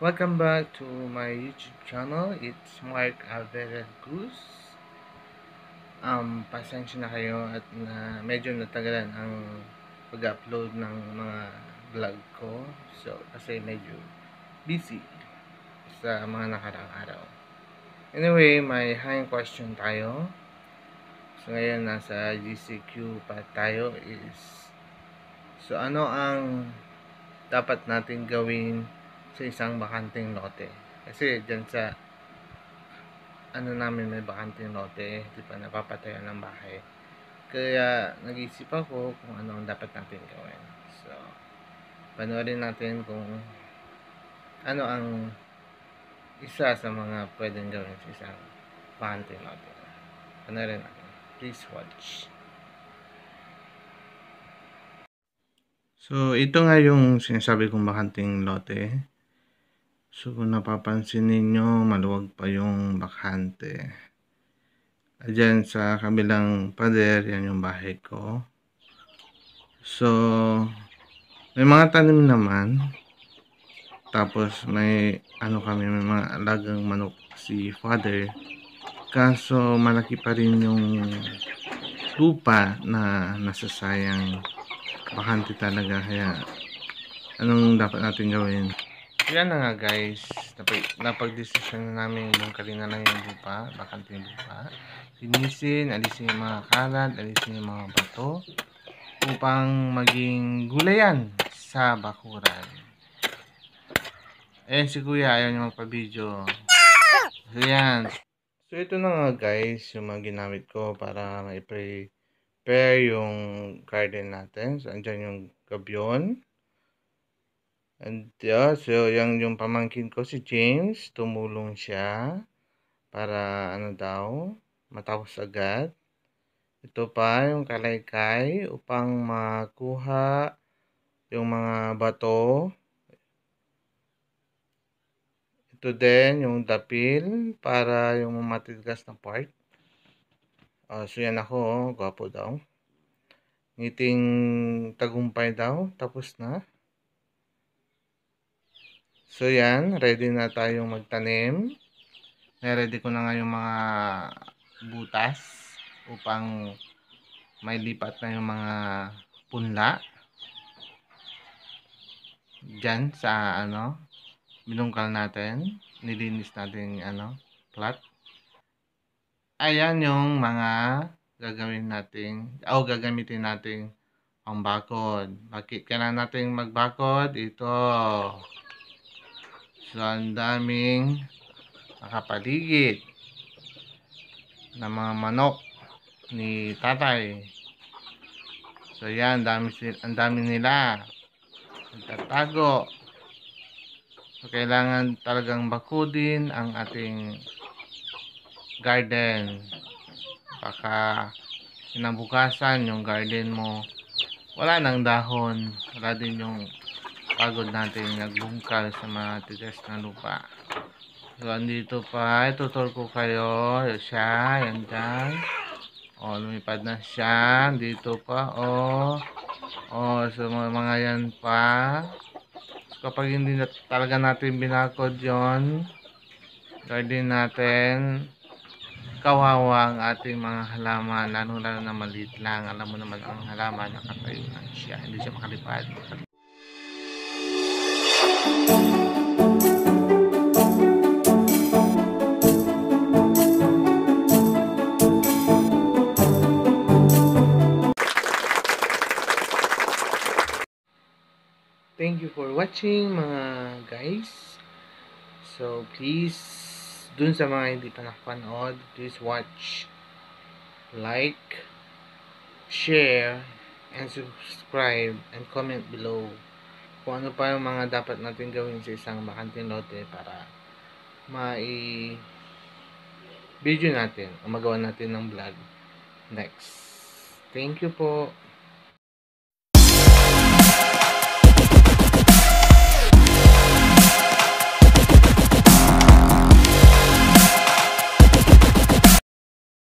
Welcome back to my YouTube channel. It's Mark Alvarez Cruz. Um, pasensya na kayo at na medyo natagalan ang pag-upload ng mga vlog ko. So, kasi medyo busy sa mga nakarang araw. Anyway, may high question tayo. So, ngayon nasa GCQ pa tayo is So, ano ang dapat natin gawin sa isang bakanting lote. Kasi dyan sa ano namin may bakanting lote, di pa napapatayan ng bahay. Kaya nag-isip ako kung ano ang dapat natin gawin. So, panoorin natin kung ano ang isa sa mga pwedeng gawin sa isang bakanting lote. Panoorin natin. Please watch. So, ito nga yung sinasabi kong bakanting lote. So kung napapansin ninyo, maluwag pa yung bakante. Diyan sa kabilang pader, yan yung bahay ko. So, may mga tanim naman. Tapos may ano kami, may mga alagang manok si father. Kaso malaki pa rin yung lupa na nasasayang bakante talaga. Kaya anong dapat natin gawin? Yan na nga guys, napag, napag-desisyon na namin bangkalin na lang yung lupa, bakante yung lupa. Linisin, alisin yung mga kalat, alisin yung mga bato upang maging gulayan sa bakuran. Ayan si kuya, ayaw niya magpa-video. So yan. So ito na nga guys, yung mga ginamit ko para ma-prepare yung garden natin. So andyan yung gabion And yeah, so yung, yung pamangkin ko si James, tumulong siya para ano daw, matapos agad. Ito pa yung kalaykay upang makuha yung mga bato. Ito din yung dapil para yung matitigas na part. Uh, so yan ako, oh, gwapo daw. Ngiting tagumpay daw, tapos na. So yan, ready na tayong magtanim. Ready ko na nga yung mga butas upang may lipat na yung mga punla. Diyan sa ano, binungkal natin. Nilinis natin ano, plot. Ayan yung mga gagawin natin, o oh, gagamitin natin ang bakod. Bakit kailangan natin magbakod? Ito. So, ang daming nakapaligid na mga manok ni tatay. So, yan. Dami, ang dami nila. Nagtatago. So, kailangan talagang bakudin ang ating garden. Baka kinabukasan yung garden mo wala nang dahon. Wala din yung napakapagod natin naglungkal sa mga tigas na lupa so andito pa itutol ko kayo siya yan dyan o oh, lumipad na siya dito pa o oh. o oh, so mga yan pa so, kapag hindi na talaga natin binakod yon garden natin kawawa ang ating mga halaman lalo lalo na maliit lang alam mo naman ang halaman nakatayo lang siya hindi siya makalipad Thank you for watching mga guys. So please dun sa mga hindi pa nakapanood, please watch, like, share, and subscribe and comment below kung ano pa yung mga dapat natin gawin sa isang bakanting lote para mai video natin ang magawa natin ng vlog next. Thank you po.